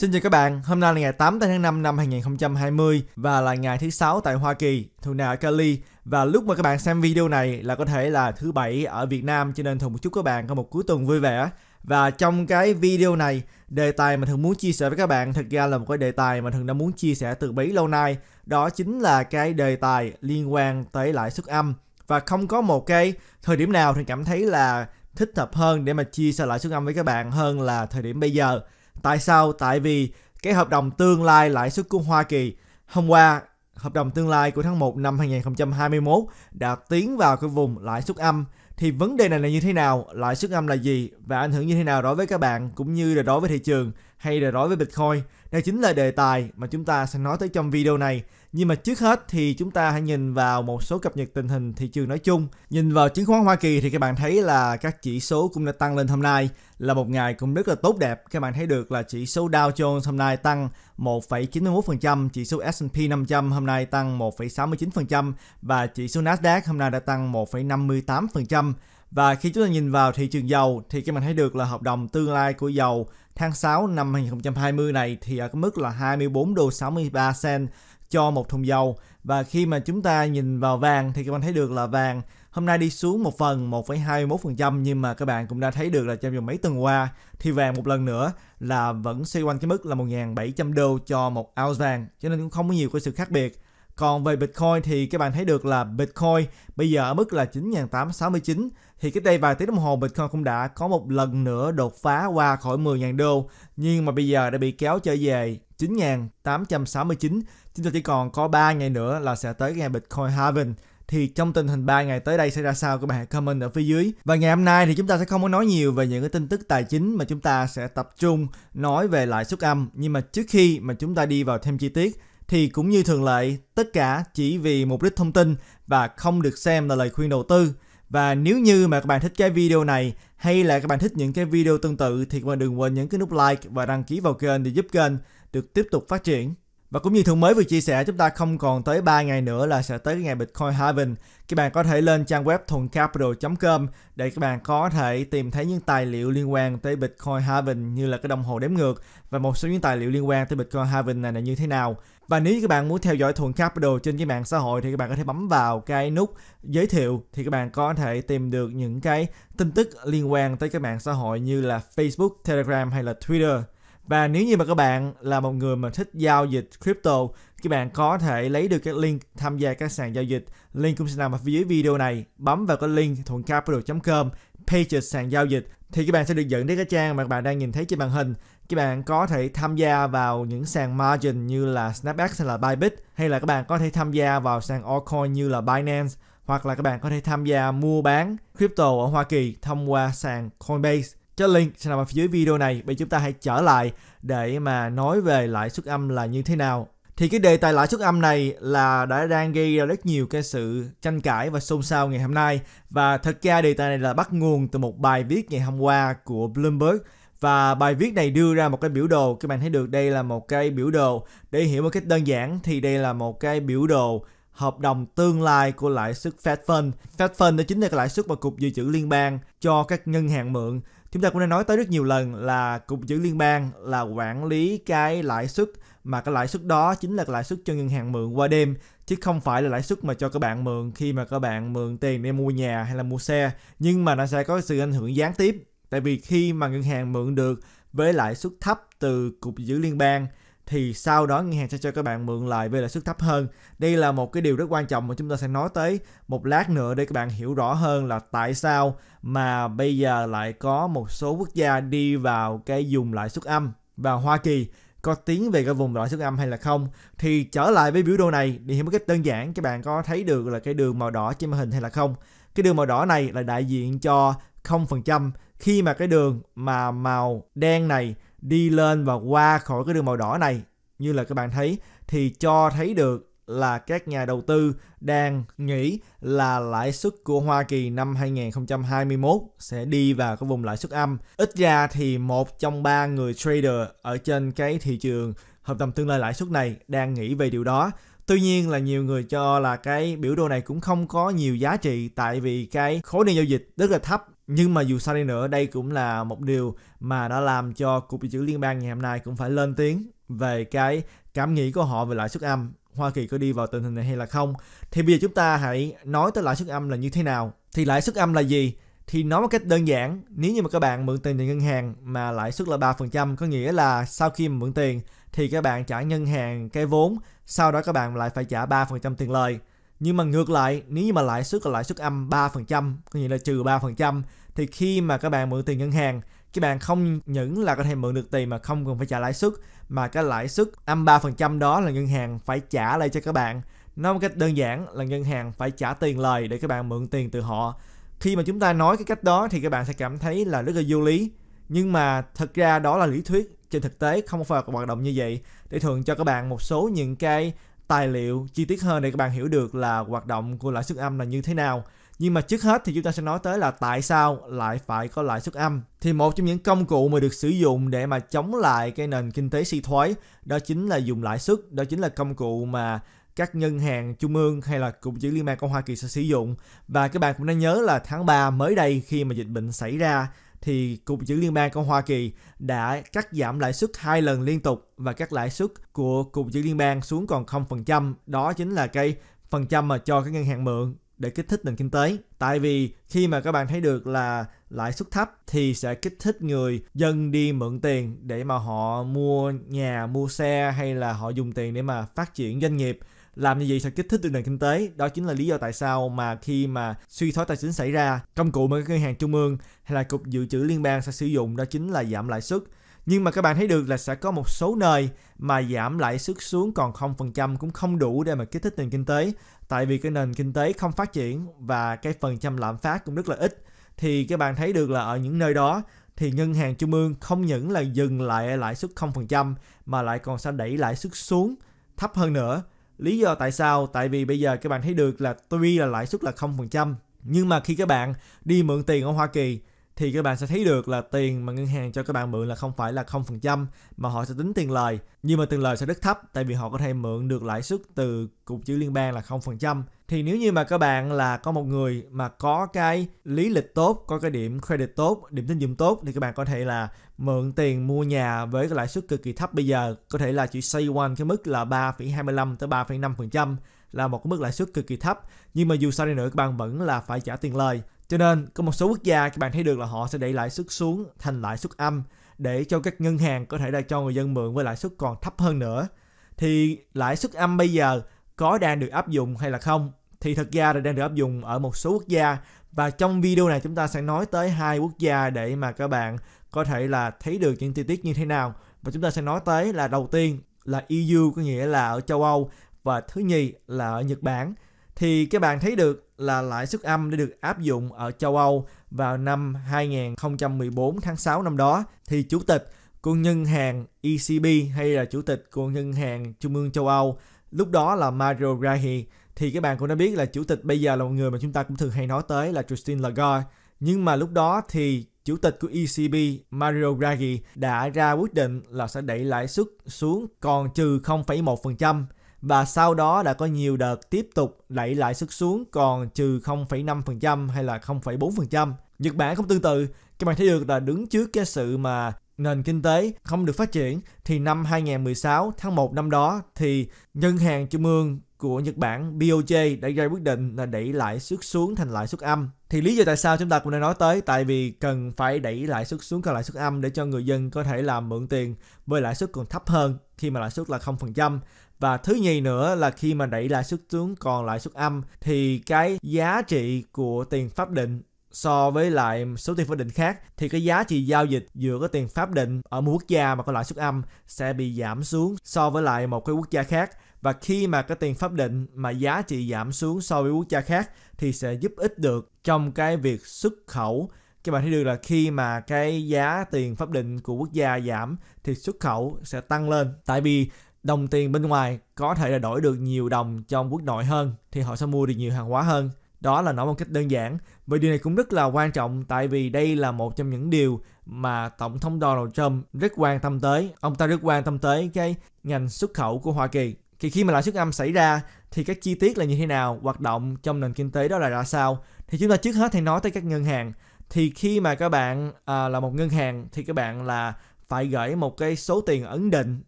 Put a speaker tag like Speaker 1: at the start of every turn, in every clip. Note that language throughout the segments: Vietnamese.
Speaker 1: Xin chào các bạn, hôm nay là ngày 8 tháng 5 năm 2020 và là ngày thứ 6 tại Hoa Kỳ, thường nào ở Cali. Và lúc mà các bạn xem video này là có thể là thứ bảy ở Việt Nam cho nên Thùng chút các bạn có một cuối tuần vui vẻ. Và trong cái video này, đề tài mà Thường muốn chia sẻ với các bạn thực ra là một cái đề tài mà Thường đã muốn chia sẻ từ bấy lâu nay. Đó chính là cái đề tài liên quan tới lãi suất âm. Và không có một cái thời điểm nào thì cảm thấy là thích hợp hơn để mà chia sẻ lãi suất âm với các bạn hơn là thời điểm bây giờ Tại sao? Tại vì cái hợp đồng tương lai lãi suất của Hoa Kỳ hôm qua hợp đồng tương lai của tháng 1 năm 2021 đã tiến vào cái vùng lãi suất âm thì vấn đề này là như thế nào, lãi suất âm là gì và ảnh hưởng như thế nào đối với các bạn cũng như là đối với thị trường hay là đối với Bitcoin. Đây chính là đề tài mà chúng ta sẽ nói tới trong video này. Nhưng mà trước hết thì chúng ta hãy nhìn vào một số cập nhật tình hình thị trường nói chung. Nhìn vào chứng khoán Hoa Kỳ thì các bạn thấy là các chỉ số cũng đã tăng lên hôm nay là một ngày cũng rất là tốt đẹp. Các bạn thấy được là chỉ số Dow Jones hôm nay tăng 1,91%, chỉ số S&P 500 hôm nay tăng 1,69% và chỉ số Nasdaq hôm nay đã tăng 1,58%. Và khi chúng ta nhìn vào thị trường dầu thì các bạn thấy được là hợp đồng tương lai của dầu tháng 6 năm 2020 này thì ở mức là 24 đô 63 cent cho một thùng dầu và khi mà chúng ta nhìn vào vàng thì các bạn thấy được là vàng hôm nay đi xuống một phần 1,21% nhưng mà các bạn cũng đã thấy được là trong vòng mấy tuần qua thì vàng một lần nữa là vẫn xoay quanh cái mức là 1.700 đô cho một ounce vàng cho nên cũng không có nhiều cái sự khác biệt còn về Bitcoin thì các bạn thấy được là Bitcoin bây giờ ở mức là 9.869 thì cái đây vài tiếng đồng hồ Bitcoin cũng đã có một lần nữa đột phá qua khỏi 10.000 đô nhưng mà bây giờ đã bị kéo trở về 9.869 Chúng ta chỉ còn có 3 ngày nữa là sẽ tới ngày Bitcoin Haven thì trong tình hình 3 ngày tới đây sẽ ra sao các bạn hãy comment ở phía dưới. Và ngày hôm nay thì chúng ta sẽ không có nói nhiều về những cái tin tức tài chính mà chúng ta sẽ tập trung nói về lãi suất âm. Nhưng mà trước khi mà chúng ta đi vào thêm chi tiết thì cũng như thường lệ, tất cả chỉ vì mục đích thông tin và không được xem là lời khuyên đầu tư. Và nếu như mà các bạn thích cái video này hay là các bạn thích những cái video tương tự thì các bạn đừng quên nhấn cái nút like và đăng ký vào kênh để giúp kênh được tiếp tục phát triển. Và cũng như thường mới vừa chia sẻ, chúng ta không còn tới 3 ngày nữa là sẽ tới ngày Bitcoin halving Các bạn có thể lên trang web thuầncapital.com để các bạn có thể tìm thấy những tài liệu liên quan tới Bitcoin halving như là cái đồng hồ đếm ngược và một số những tài liệu liên quan tới Bitcoin halving này là như thế nào. Và nếu các bạn muốn theo dõi Thuận Capital trên cái mạng xã hội thì các bạn có thể bấm vào cái nút giới thiệu thì các bạn có thể tìm được những cái tin tức liên quan tới các mạng xã hội như là Facebook, Telegram hay là Twitter. Và nếu như mà các bạn là một người mà thích giao dịch crypto, các bạn có thể lấy được cái link tham gia các sàn giao dịch. Link cũng sẽ nằm ở phía dưới video này. Bấm vào cái link thuầncapital.com page sàn giao dịch thì các bạn sẽ được dẫn đến cái trang mà các bạn đang nhìn thấy trên màn hình. Các bạn có thể tham gia vào những sàn margin như là SnapX hay là Bybit hay là các bạn có thể tham gia vào sàn altcoin như là Binance hoặc là các bạn có thể tham gia mua bán crypto ở Hoa Kỳ thông qua sàn Coinbase cho link sẽ nằm ở phía dưới video này. Bây chúng ta hãy trở lại để mà nói về lãi suất âm là như thế nào. Thì cái đề tài lãi suất âm này là đã đang gây ra rất nhiều cái sự tranh cãi và xôn xao ngày hôm nay. Và thật ra đề tài này là bắt nguồn từ một bài viết ngày hôm qua của Bloomberg và bài viết này đưa ra một cái biểu đồ các bạn thấy được đây là một cái biểu đồ để hiểu một cách đơn giản thì đây là một cái biểu đồ hợp đồng tương lai của lãi suất Fed Fund. Fed Fund đó chính là cái lãi suất mà cục dự trữ liên bang cho các ngân hàng mượn chúng ta cũng đã nói tới rất nhiều lần là cục dự liên bang là quản lý cái lãi suất mà cái lãi suất đó chính là cái lãi suất cho ngân hàng mượn qua đêm chứ không phải là lãi suất mà cho các bạn mượn khi mà các bạn mượn tiền để mua nhà hay là mua xe nhưng mà nó sẽ có sự ảnh hưởng gián tiếp tại vì khi mà ngân hàng mượn được với lãi suất thấp từ cục dự liên bang thì sau đó ngân hàng sẽ cho các bạn mượn lại với lãi suất thấp hơn. Đây là một cái điều rất quan trọng mà chúng ta sẽ nói tới một lát nữa để các bạn hiểu rõ hơn là tại sao mà bây giờ lại có một số quốc gia đi vào cái dùng lãi suất âm và Hoa Kỳ có tiến về cái vùng lãi suất âm hay là không thì trở lại với biểu đồ này để hiểu một cách đơn giản các bạn có thấy được là cái đường màu đỏ trên màn hình hay là không cái đường màu đỏ này là đại diện cho 0% khi mà cái đường mà màu đen này đi lên và qua khỏi cái đường màu đỏ này như là các bạn thấy thì cho thấy được là các nhà đầu tư đang nghĩ là lãi suất của Hoa Kỳ năm 2021 sẽ đi vào cái vùng lãi suất âm. Ít ra thì một trong ba người trader ở trên cái thị trường hợp đồng tương lai lãi suất này đang nghĩ về điều đó. Tuy nhiên là nhiều người cho là cái biểu đồ này cũng không có nhiều giá trị tại vì cái khối lượng giao dịch rất là thấp nhưng mà dù sao đi nữa đây cũng là một điều mà đã làm cho cục dự trữ liên bang ngày hôm nay cũng phải lên tiếng về cái cảm nghĩ của họ về lãi suất âm Hoa Kỳ có đi vào tình hình này hay là không thì bây giờ chúng ta hãy nói tới lãi suất âm là như thế nào thì lãi suất âm là gì thì nói một cách đơn giản nếu như mà các bạn mượn tiền từ ngân hàng mà lãi suất là 3% có nghĩa là sau khi mượn tiền thì các bạn trả ngân hàng cái vốn sau đó các bạn lại phải trả 3% tiền lời nhưng mà ngược lại nếu như mà lãi suất là lãi suất âm 3% có nghĩa là trừ 3% thì khi mà các bạn mượn tiền ngân hàng các bạn không những là có thể mượn được tiền mà không cần phải trả lãi suất mà cái lãi suất âm 3% đó là ngân hàng phải trả lại cho các bạn nói một cách đơn giản là ngân hàng phải trả tiền lời để các bạn mượn tiền từ họ khi mà chúng ta nói cái cách đó thì các bạn sẽ cảm thấy là rất là vô lý nhưng mà thật ra đó là lý thuyết trên thực tế không phải hoạt động như vậy để thường cho các bạn một số những cái tài liệu chi tiết hơn để các bạn hiểu được là hoạt động của lãi suất âm là như thế nào nhưng mà trước hết thì chúng ta sẽ nói tới là tại sao lại phải có lãi suất âm. Thì một trong những công cụ mà được sử dụng để mà chống lại cái nền kinh tế suy thoái đó chính là dùng lãi suất, đó chính là công cụ mà các ngân hàng trung ương hay là cục dự liên bang của Hoa Kỳ sẽ sử dụng. Và các bạn cũng nên nhớ là tháng 3 mới đây khi mà dịch bệnh xảy ra thì Cục Dự Liên bang của Hoa Kỳ đã cắt giảm lãi suất hai lần liên tục và các lãi suất của Cục Dự Liên bang xuống còn 0%. Đó chính là cái phần trăm mà cho các ngân hàng mượn để kích thích nền kinh tế. Tại vì khi mà các bạn thấy được là lãi suất thấp thì sẽ kích thích người dân đi mượn tiền để mà họ mua nhà, mua xe hay là họ dùng tiền để mà phát triển doanh nghiệp làm như vậy sẽ kích thích được nền kinh tế đó chính là lý do tại sao mà khi mà suy thoái tài chính xảy ra công cụ mà các ngân hàng trung ương hay là cục dự trữ liên bang sẽ sử dụng đó chính là giảm lãi suất nhưng mà các bạn thấy được là sẽ có một số nơi mà giảm lãi suất xuống còn 0% cũng không đủ để mà kích thích nền kinh tế. Tại vì cái nền kinh tế không phát triển và cái phần trăm lạm phát cũng rất là ít. Thì các bạn thấy được là ở những nơi đó thì ngân hàng trung ương không những là dừng lại lãi suất 0% mà lại còn sẽ đẩy lãi suất xuống thấp hơn nữa. Lý do tại sao? Tại vì bây giờ các bạn thấy được là tuy là lãi suất là 0% nhưng mà khi các bạn đi mượn tiền ở Hoa Kỳ thì các bạn sẽ thấy được là tiền mà ngân hàng cho các bạn mượn là không phải là 0% mà họ sẽ tính tiền lời. Nhưng mà tiền lời sẽ rất thấp tại vì họ có thể mượn được lãi suất từ cục chữ liên bang là 0%. Thì nếu như mà các bạn là có một người mà có cái lý lịch tốt, có cái điểm credit tốt, điểm tín dụng tốt thì các bạn có thể là mượn tiền mua nhà với cái lãi suất cực kỳ thấp bây giờ, có thể là chỉ xoay quanh cái mức là 3,25 tới 3,5% là một cái mức lãi suất cực kỳ thấp nhưng mà dù sao đi nữa các bạn vẫn là phải trả tiền lời cho nên có một số quốc gia các bạn thấy được là họ sẽ đẩy lãi suất xuống thành lãi suất âm để cho các ngân hàng có thể là cho người dân mượn với lãi suất còn thấp hơn nữa. Thì lãi suất âm bây giờ có đang được áp dụng hay là không? Thì thật ra là đang được áp dụng ở một số quốc gia và trong video này chúng ta sẽ nói tới hai quốc gia để mà các bạn có thể là thấy được những chi tiết như thế nào và chúng ta sẽ nói tới là đầu tiên là EU có nghĩa là ở châu Âu và thứ nhì là ở Nhật Bản thì các bạn thấy được là lãi suất âm đã được áp dụng ở châu Âu vào năm 2014 tháng 6 năm đó thì chủ tịch của ngân hàng ECB hay là chủ tịch của ngân hàng trung ương châu Âu lúc đó là Mario Draghi thì các bạn cũng đã biết là chủ tịch bây giờ là một người mà chúng ta cũng thường hay nói tới là Christine Lagarde nhưng mà lúc đó thì chủ tịch của ECB Mario Draghi đã ra quyết định là sẽ đẩy lãi suất xuống còn trừ 0,1% và sau đó đã có nhiều đợt tiếp tục đẩy lãi suất xuống còn trừ 0,5% hay là 0,4%. Nhật Bản cũng tương tự, các bạn thấy được là đứng trước cái sự mà nền kinh tế không được phát triển thì năm 2016 tháng 1 năm đó thì ngân hàng trung ương của Nhật Bản BOJ đã ra quyết định là đẩy lãi suất xuống thành lãi suất âm. Thì lý do tại sao chúng ta cũng đã nói tới tại vì cần phải đẩy lãi suất xuống còn lãi suất âm để cho người dân có thể làm mượn tiền với lãi suất còn thấp hơn khi mà lãi suất là 0% và thứ nhì nữa là khi mà đẩy lãi suất xuống còn lãi suất âm thì cái giá trị của tiền pháp định so với lại số tiền pháp định khác thì cái giá trị giao dịch giữa cái tiền pháp định ở một quốc gia mà có lãi suất âm sẽ bị giảm xuống so với lại một cái quốc gia khác và khi mà cái tiền pháp định mà giá trị giảm xuống so với quốc gia khác thì sẽ giúp ích được trong cái việc xuất khẩu các bạn thấy được là khi mà cái giá tiền pháp định của quốc gia giảm thì xuất khẩu sẽ tăng lên tại vì đồng tiền bên ngoài có thể là đổi được nhiều đồng trong quốc nội hơn thì họ sẽ mua được nhiều hàng hóa hơn đó là nói một cách đơn giản và điều này cũng rất là quan trọng tại vì đây là một trong những điều mà tổng thống Donald Trump rất quan tâm tới ông ta rất quan tâm tới cái ngành xuất khẩu của Hoa Kỳ thì khi mà lãi suất âm xảy ra thì các chi tiết là như thế nào hoạt động trong nền kinh tế đó là ra sao thì chúng ta trước hết hãy nói tới các ngân hàng thì khi mà các bạn à, là một ngân hàng thì các bạn là phải gửi một cái số tiền ấn định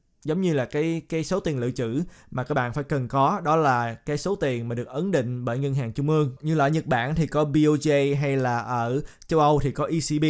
Speaker 1: giống như là cái cái số tiền dự trữ mà các bạn phải cần có đó là cái số tiền mà được ấn định bởi ngân hàng trung ương như là ở Nhật Bản thì có BOJ hay là ở châu Âu thì có ECB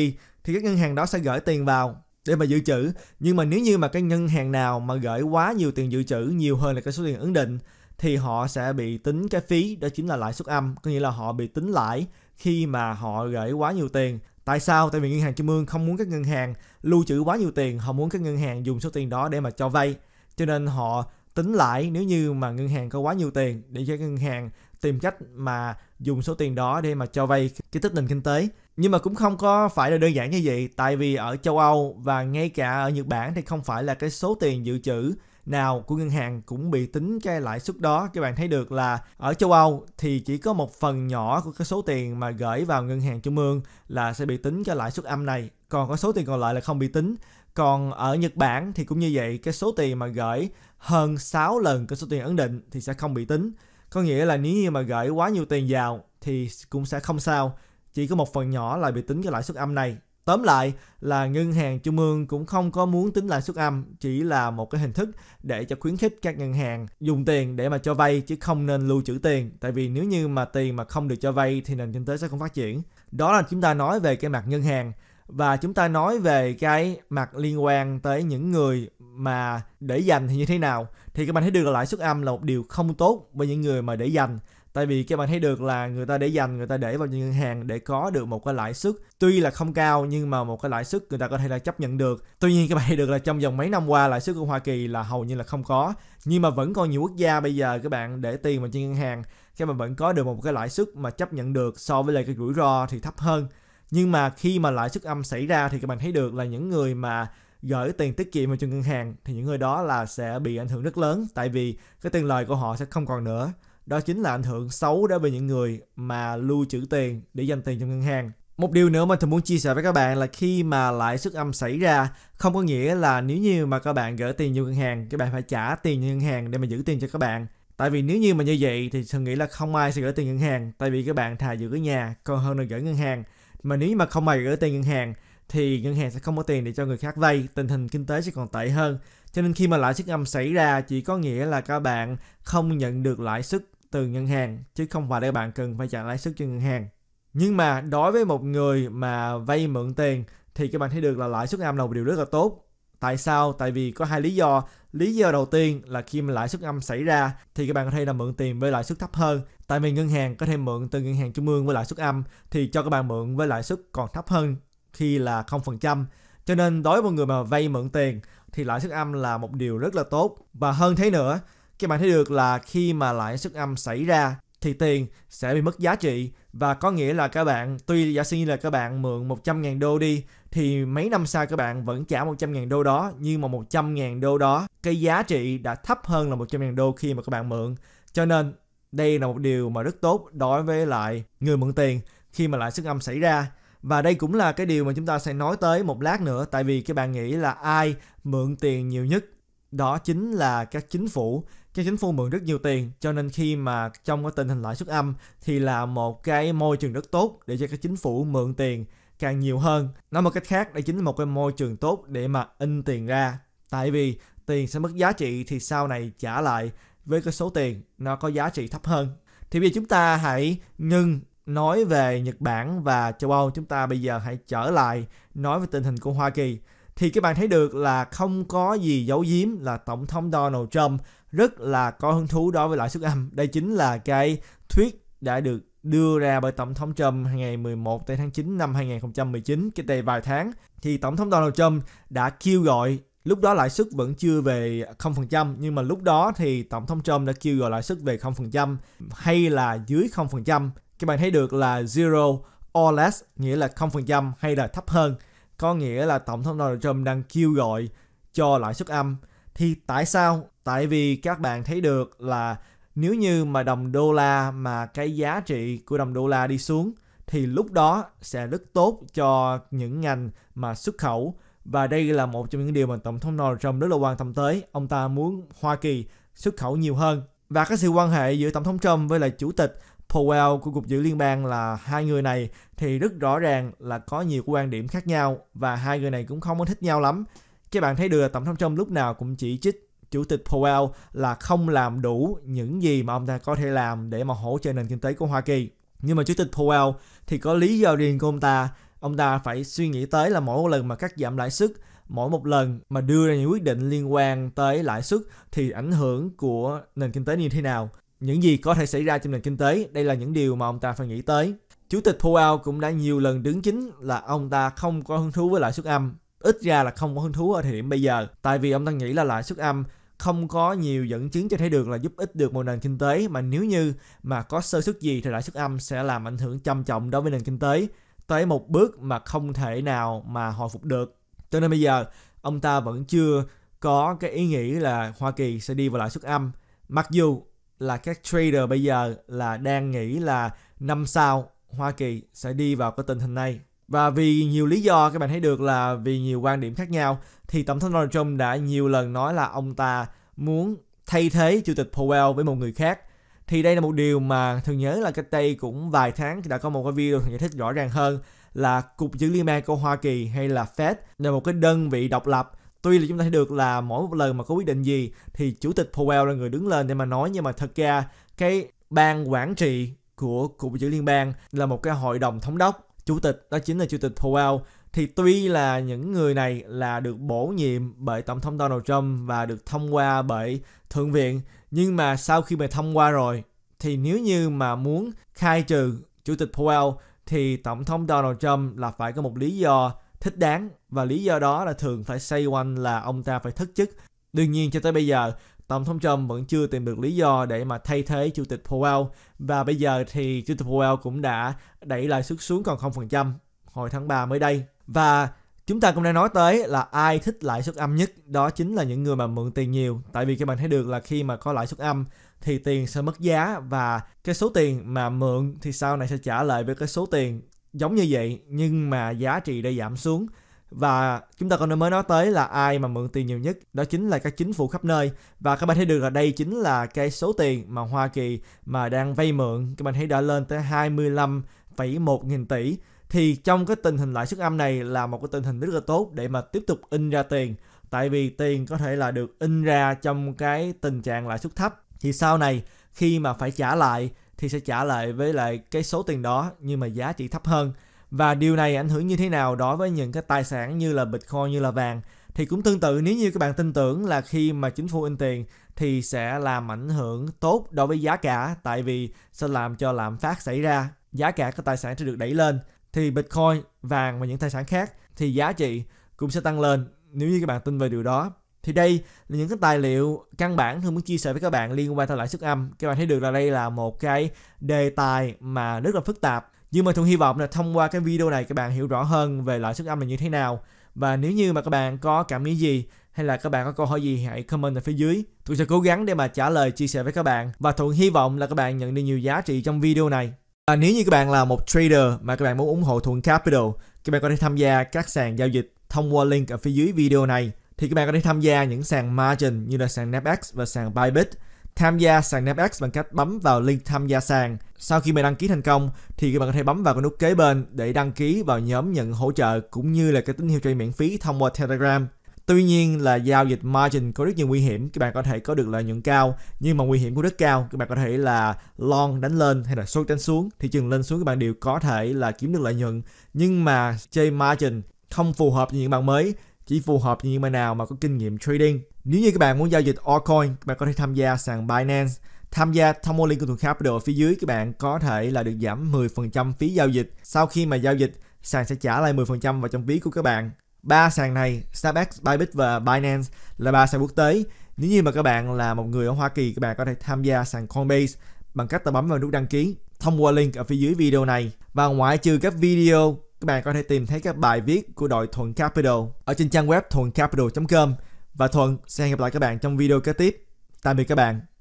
Speaker 1: thì các ngân hàng đó sẽ gửi tiền vào để mà dự trữ nhưng mà nếu như mà cái ngân hàng nào mà gửi quá nhiều tiền dự trữ nhiều hơn là cái số tiền ấn định thì họ sẽ bị tính cái phí đó chính là lãi suất âm có nghĩa là họ bị tính lãi khi mà họ gửi quá nhiều tiền Tại sao? Tại vì ngân hàng trung ương không muốn các ngân hàng lưu trữ quá nhiều tiền, họ muốn các ngân hàng dùng số tiền đó để mà cho vay. Cho nên họ tính lại nếu như mà ngân hàng có quá nhiều tiền để cho ngân hàng tìm cách mà dùng số tiền đó để mà cho vay cái tích nền kinh tế. Nhưng mà cũng không có phải là đơn giản như vậy tại vì ở châu Âu và ngay cả ở Nhật Bản thì không phải là cái số tiền dự trữ nào của ngân hàng cũng bị tính cái lãi suất đó các bạn thấy được là ở châu Âu thì chỉ có một phần nhỏ của cái số tiền mà gửi vào ngân hàng trung ương là sẽ bị tính cho lãi suất âm này còn có số tiền còn lại là không bị tính còn ở Nhật Bản thì cũng như vậy cái số tiền mà gửi hơn 6 lần cái số tiền ấn định thì sẽ không bị tính có nghĩa là nếu như mà gửi quá nhiều tiền vào thì cũng sẽ không sao chỉ có một phần nhỏ là bị tính cái lãi suất âm này Tóm lại là ngân hàng trung ương cũng không có muốn tính lãi suất âm, chỉ là một cái hình thức để cho khuyến khích các ngân hàng dùng tiền để mà cho vay chứ không nên lưu trữ tiền. Tại vì nếu như mà tiền mà không được cho vay thì nền kinh tế sẽ không phát triển. Đó là chúng ta nói về cái mặt ngân hàng và chúng ta nói về cái mặt liên quan tới những người mà để dành thì như thế nào thì các bạn thấy được là lãi suất âm là một điều không tốt với những người mà để dành tại vì các bạn thấy được là người ta để dành người ta để vào ngân hàng để có được một cái lãi suất tuy là không cao nhưng mà một cái lãi suất người ta có thể là chấp nhận được tuy nhiên các bạn thấy được là trong vòng mấy năm qua lãi suất của hoa kỳ là hầu như là không có nhưng mà vẫn còn nhiều quốc gia bây giờ các bạn để tiền vào trên ngân hàng các bạn vẫn có được một cái lãi suất mà chấp nhận được so với lại cái rủi ro thì thấp hơn nhưng mà khi mà lãi suất âm xảy ra thì các bạn thấy được là những người mà gửi tiền tiết kiệm vào trong ngân hàng thì những người đó là sẽ bị ảnh hưởng rất lớn tại vì cái tiền lời của họ sẽ không còn nữa đó chính là ảnh hưởng xấu đối với những người mà lưu trữ tiền để dành tiền trong ngân hàng một điều nữa mà tôi muốn chia sẻ với các bạn là khi mà lãi suất âm xảy ra không có nghĩa là nếu như mà các bạn gửi tiền vô ngân hàng các bạn phải trả tiền cho ngân hàng để mà giữ tiền cho các bạn tại vì nếu như mà như vậy thì tôi nghĩ là không ai sẽ gửi tiền ngân hàng tại vì các bạn thà giữ ở nhà còn hơn là gửi ngân hàng mà nếu như mà không ai gửi tiền ngân hàng thì ngân hàng sẽ không có tiền để cho người khác vay tình hình kinh tế sẽ còn tệ hơn cho nên khi mà lãi suất âm xảy ra chỉ có nghĩa là các bạn không nhận được lãi suất từ ngân hàng chứ không phải để bạn cần phải trả lãi suất cho ngân hàng nhưng mà đối với một người mà vay mượn tiền thì các bạn thấy được là lãi suất âm là một điều rất là tốt tại sao tại vì có hai lý do lý do đầu tiên là khi mà lãi suất âm xảy ra thì các bạn có thể là mượn tiền với lãi suất thấp hơn tại vì ngân hàng có thể mượn từ ngân hàng trung ương với lãi suất âm thì cho các bạn mượn với lãi suất còn thấp hơn khi là 0% cho nên đối với một người mà vay mượn tiền thì lãi suất âm là một điều rất là tốt và hơn thế nữa các bạn thấy được là khi mà lãi suất âm xảy ra thì tiền sẽ bị mất giá trị và có nghĩa là các bạn tuy giả sử như là các bạn mượn 100.000 đô đi thì mấy năm sau các bạn vẫn trả 100.000 đô đó nhưng mà 100.000 đô đó cái giá trị đã thấp hơn là 100.000 đô khi mà các bạn mượn cho nên đây là một điều mà rất tốt đối với lại người mượn tiền khi mà lãi suất âm xảy ra và đây cũng là cái điều mà chúng ta sẽ nói tới một lát nữa tại vì các bạn nghĩ là ai mượn tiền nhiều nhất đó chính là các chính phủ các chính phủ mượn rất nhiều tiền cho nên khi mà trong cái tình hình lãi suất âm thì là một cái môi trường rất tốt để cho các chính phủ mượn tiền càng nhiều hơn nói một cách khác đây chính là một cái môi trường tốt để mà in tiền ra tại vì tiền sẽ mất giá trị thì sau này trả lại với cái số tiền nó có giá trị thấp hơn thì bây giờ chúng ta hãy ngưng nói về Nhật Bản và châu Âu chúng ta bây giờ hãy trở lại nói về tình hình của Hoa Kỳ thì các bạn thấy được là không có gì giấu giếm là tổng thống Donald Trump rất là có hứng thú đối với lãi suất âm. Đây chính là cái thuyết đã được đưa ra bởi Tổng thống Trump ngày 11 tháng 9 năm 2019, cái đây vài tháng, thì Tổng thống Donald Trump đã kêu gọi Lúc đó lãi suất vẫn chưa về 0% nhưng mà lúc đó thì Tổng thống Trump đã kêu gọi lãi suất về 0% hay là dưới 0%. Các bạn thấy được là zero or less nghĩa là 0% hay là thấp hơn có nghĩa là tổng thống Donald Trump đang kêu gọi cho lãi suất âm. Thì tại sao? Tại vì các bạn thấy được là nếu như mà đồng đô la mà cái giá trị của đồng đô la đi xuống thì lúc đó sẽ rất tốt cho những ngành mà xuất khẩu và đây là một trong những điều mà tổng thống Donald Trump rất là quan tâm tới. Ông ta muốn Hoa Kỳ xuất khẩu nhiều hơn và cái sự quan hệ giữa tổng thống Trump với lại chủ tịch Powell của Cục Dự Liên bang là hai người này thì rất rõ ràng là có nhiều quan điểm khác nhau và hai người này cũng không có thích nhau lắm. Các bạn thấy được Tổng thống Trump lúc nào cũng chỉ trích Chủ tịch Powell là không làm đủ những gì mà ông ta có thể làm để mà hỗ trợ nền kinh tế của Hoa Kỳ. Nhưng mà Chủ tịch Powell thì có lý do riêng của ông ta. Ông ta phải suy nghĩ tới là mỗi một lần mà cắt giảm lãi suất mỗi một lần mà đưa ra những quyết định liên quan tới lãi suất thì ảnh hưởng của nền kinh tế như thế nào những gì có thể xảy ra trong nền kinh tế, đây là những điều mà ông ta phải nghĩ tới. Chủ tịch Powell cũng đã nhiều lần đứng chính là ông ta không có hứng thú với lãi suất âm, ít ra là không có hứng thú ở thời điểm bây giờ, tại vì ông ta nghĩ là lãi suất âm không có nhiều dẫn chứng cho thấy được là giúp ích được một nền kinh tế mà nếu như mà có sơ suất gì thì lãi suất âm sẽ làm ảnh hưởng trầm trọng đối với nền kinh tế tới một bước mà không thể nào mà hồi phục được. Cho nên bây giờ ông ta vẫn chưa có cái ý nghĩ là Hoa Kỳ sẽ đi vào lãi suất âm. Mặc dù là các trader bây giờ là đang nghĩ là năm sau Hoa Kỳ sẽ đi vào cái tình hình này. Và vì nhiều lý do các bạn thấy được là vì nhiều quan điểm khác nhau thì Tổng thống Donald Trump đã nhiều lần nói là ông ta muốn thay thế Chủ tịch Powell với một người khác. Thì đây là một điều mà thường nhớ là cách đây cũng vài tháng đã có một cái video giải thích rõ ràng hơn là Cục Dữ Liên bang của Hoa Kỳ hay là Fed là một cái đơn vị độc lập tuy là chúng ta thấy được là mỗi một lần mà có quyết định gì thì chủ tịch Powell là người đứng lên để mà nói nhưng mà thật ra cái ban quản trị của cục dự liên bang là một cái hội đồng thống đốc chủ tịch đó chính là chủ tịch Powell thì tuy là những người này là được bổ nhiệm bởi tổng thống Donald Trump và được thông qua bởi thượng viện nhưng mà sau khi mà thông qua rồi thì nếu như mà muốn khai trừ chủ tịch Powell thì tổng thống Donald Trump là phải có một lý do thích đáng và lý do đó là thường phải xoay quanh là ông ta phải thất chức. Đương nhiên cho tới bây giờ, Tổng thống Trump vẫn chưa tìm được lý do để mà thay thế Chủ tịch Powell và bây giờ thì Chủ tịch Powell cũng đã đẩy lãi suất xuống còn 0% hồi tháng 3 mới đây. Và chúng ta cũng đang nói tới là ai thích lãi suất âm nhất đó chính là những người mà mượn tiền nhiều tại vì các bạn thấy được là khi mà có lãi suất âm thì tiền sẽ mất giá và cái số tiền mà mượn thì sau này sẽ trả lại với cái số tiền giống như vậy nhưng mà giá trị đã giảm xuống và chúng ta còn mới nói tới là ai mà mượn tiền nhiều nhất đó chính là các chính phủ khắp nơi và các bạn thấy được là đây chính là cái số tiền mà Hoa Kỳ mà đang vay mượn các bạn thấy đã lên tới 25,1 nghìn tỷ thì trong cái tình hình lãi suất âm này là một cái tình hình rất là tốt để mà tiếp tục in ra tiền tại vì tiền có thể là được in ra trong cái tình trạng lãi suất thấp thì sau này khi mà phải trả lại thì sẽ trả lại với lại cái số tiền đó nhưng mà giá trị thấp hơn và điều này ảnh hưởng như thế nào đối với những cái tài sản như là Bitcoin như là vàng thì cũng tương tự nếu như các bạn tin tưởng là khi mà chính phủ in tiền thì sẽ làm ảnh hưởng tốt đối với giá cả tại vì sẽ làm cho lạm phát xảy ra giá cả các tài sản sẽ được đẩy lên thì Bitcoin, vàng và những tài sản khác thì giá trị cũng sẽ tăng lên nếu như các bạn tin về điều đó. Thì đây là những cái tài liệu căn bản tôi muốn chia sẻ với các bạn liên quan tới lãi suất âm. Các bạn thấy được là đây là một cái đề tài mà rất là phức tạp nhưng mà thuận hy vọng là thông qua cái video này các bạn hiểu rõ hơn về loại sức âm là như thế nào và nếu như mà các bạn có cảm nghĩ gì hay là các bạn có câu hỏi gì hãy comment ở phía dưới. Tôi sẽ cố gắng để mà trả lời chia sẻ với các bạn và Thuận hy vọng là các bạn nhận được nhiều giá trị trong video này. Và nếu như các bạn là một trader mà các bạn muốn ủng hộ Thuận Capital, các bạn có thể tham gia các sàn giao dịch thông qua link ở phía dưới video này. Thì các bạn có thể tham gia những sàn margin như là sàn Napex và sàn Bybit tham gia sàn Namex bằng cách bấm vào link tham gia sàn. Sau khi bạn đăng ký thành công thì các bạn có thể bấm vào cái nút kế bên để đăng ký vào nhóm nhận hỗ trợ cũng như là cái tín hiệu chơi miễn phí thông qua Telegram. Tuy nhiên là giao dịch margin có rất nhiều nguy hiểm, các bạn có thể có được lợi nhuận cao, nhưng mà nguy hiểm cũng rất cao, các bạn có thể là long đánh lên hay là short đánh xuống, thị trường lên xuống các bạn đều có thể là kiếm được lợi nhuận, nhưng mà chơi margin không phù hợp với những bạn mới chỉ phù hợp như những nào mà có kinh nghiệm trading. Nếu như các bạn muốn giao dịch altcoin, các bạn có thể tham gia sàn Binance. Tham gia Tomolin của Thuận Capital ở phía dưới các bạn có thể là được giảm 10% phí giao dịch. Sau khi mà giao dịch, sàn sẽ trả lại 10% vào trong phí của các bạn. Ba sàn này, Starbucks, Bybit và Binance là ba sàn quốc tế. Nếu như mà các bạn là một người ở Hoa Kỳ, các bạn có thể tham gia sàn Coinbase bằng cách ta bấm vào nút đăng ký thông qua link ở phía dưới video này. Và ngoại trừ các video các bạn có thể tìm thấy các bài viết của đội Thuận Capital ở trên trang web thuầncapital.com và Thuận sẽ hẹn gặp lại các bạn trong video kế tiếp. Tạm biệt các bạn.